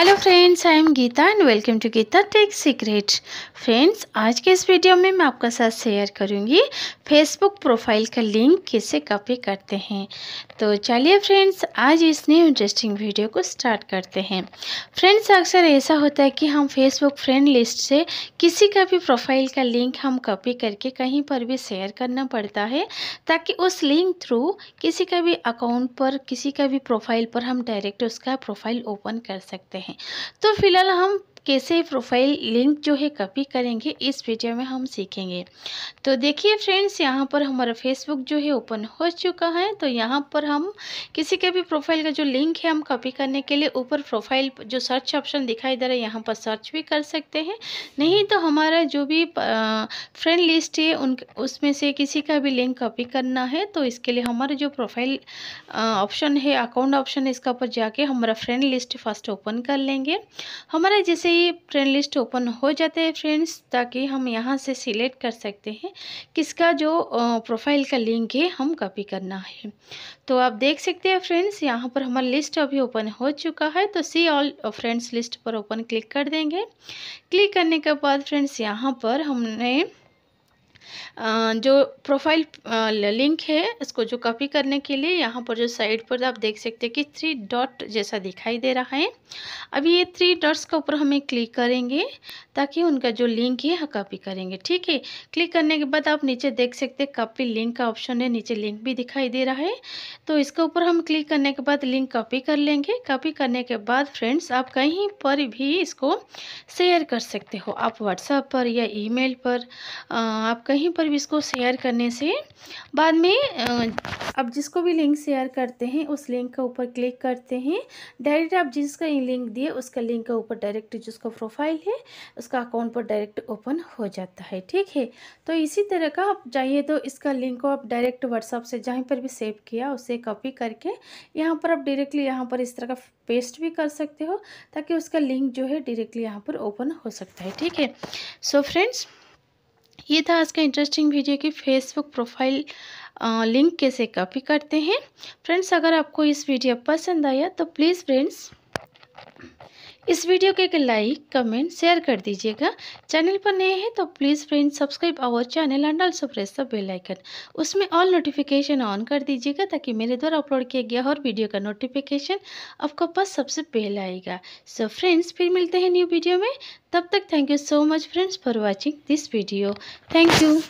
Hello friends, I am Geeta and welcome to Geeta Tech Secret. Friends आज के इस video में मैं आपके साथ शेयर करूंगी फेसबुक प्रोफाइल का लिंक कैसे कॉपी करते हैं तो चलिए फ्रेंड्स आज इस न्यू इंटरेस्टिंग वीडियो को स्टार्ट करते हैं फ्रेंड्स अक्सर ऐसा होता है कि हम फेसबुक फ्रेंड लिस्ट से किसी का भी प्रोफाइल का लिंक हम कॉपी करके कहीं पर भी शेयर करना पड़ता है ताकि उस लिंक थ्रू किसी का भी अकाउंट पर किसी का भी प्रोफाइल पर हम डायरेक्ट उसका प्रोफाइल ओपन कर सकते हैं तो फिलहाल हम कैसे प्रोफाइल लिंक जो है कॉपी करेंगे इस वीडियो में हम सीखेंगे तो देखिए फ्रेंड्स यहाँ पर हमारा फेसबुक जो है ओपन हो चुका है तो यहाँ पर हम किसी के भी प्रोफाइल का जो लिंक है हम कॉपी करने के लिए ऊपर प्रोफाइल जो सर्च ऑप्शन दिखाई दे रहा है यहाँ पर सर्च भी कर सकते हैं नहीं तो हमारा जो भी फ्रेंड लिस्ट है उन उसमें से किसी का भी लिंक कॉपी करना है तो इसके लिए हमारा जो प्रोफाइल ऑप्शन है अकाउंट ऑप्शन है इसका ऊपर जाके हमारा फ्रेंड लिस्ट फर्स्ट ओपन कर लेंगे हमारा जैसे ही फ्रेंड लिस्ट ओपन हो जाते हैं फ्रेंड्स ताकि हम यहाँ से सिलेक्ट कर सकते हैं किसका जो प्रोफाइल का लिंक है हम कॉपी करना है तो आप देख सकते हैं फ्रेंड्स यहाँ पर हमारा लिस्ट अभी ओपन हो चुका है तो सी ऑल फ्रेंड्स लिस्ट पर ओपन क्लिक कर देंगे क्लिक करने के बाद फ्रेंड्स यहाँ पर हमने जो प्रोफाइल लिंक है इसको जो कॉपी करने के लिए यहाँ पर जो साइड पर आप देख सकते हैं कि थ्री डॉट जैसा दिखाई दे रहा है अभी ये थ्री डॉट्स के ऊपर हमें क्लिक करेंगे ताकि उनका जो लिंक है कॉपी करेंगे ठीक है क्लिक करने के बाद आप नीचे देख सकते हैं कॉपी लिंक का ऑप्शन है नीचे लिंक भी दिखाई दे रहा है तो इसके ऊपर हम क्लिक करने के बाद लिंक कॉपी कर लेंगे कॉपी करने के बाद फ्रेंड्स आप कहीं पर भी इसको शेयर कर सकते हो आप व्हाट्सएप पर या ई पर आप कहीं कहीं पर भी इसको शेयर करने से बाद में अब जिसको भी लिंक शेयर करते हैं उस लिंक के ऊपर क्लिक करते हैं डायरेक्ट आप जिसका लिंक दिए उसका लिंक के ऊपर डायरेक्ट जिसका प्रोफाइल है उसका अकाउंट पर डायरेक्ट ओपन हो जाता है ठीक है तो इसी तरह का आप चाहिए तो इसका लिंक को आप डायरेक्ट व्हाट्सअप से जहाँ पर भी सेव किया उसे कॉपी करके यहाँ पर आप डायरेक्टली यहाँ पर इस तरह का पेस्ट भी कर सकते हो ताकि उसका लिंक जो है डायरेक्टली यहाँ पर ओपन हो सकता है ठीक है सो फ्रेंड्स ये था आज का इंटरेस्टिंग वीडियो कि फेसबुक प्रोफाइल लिंक कैसे कॉपी करते हैं फ्रेंड्स अगर आपको इस वीडियो पसंद आया तो प्लीज़ फ्रेंड्स इस वीडियो को एक लाइक कमेंट शेयर कर दीजिएगा चैनल पर नए हैं तो please friend subscribe our channel and also press the bell icon उसमें ऑल नोटिफिकेशन ऑन कर दीजिएगा ताकि मेरे द्वारा अपलोड किया गया हर वीडियो का नोटिफिकेशन आपको पास सबसे पहले आएगा सो so फ्रेंड्स फिर मिलते हैं न्यू वीडियो में तब तक thank you so much friends for watching this video thank you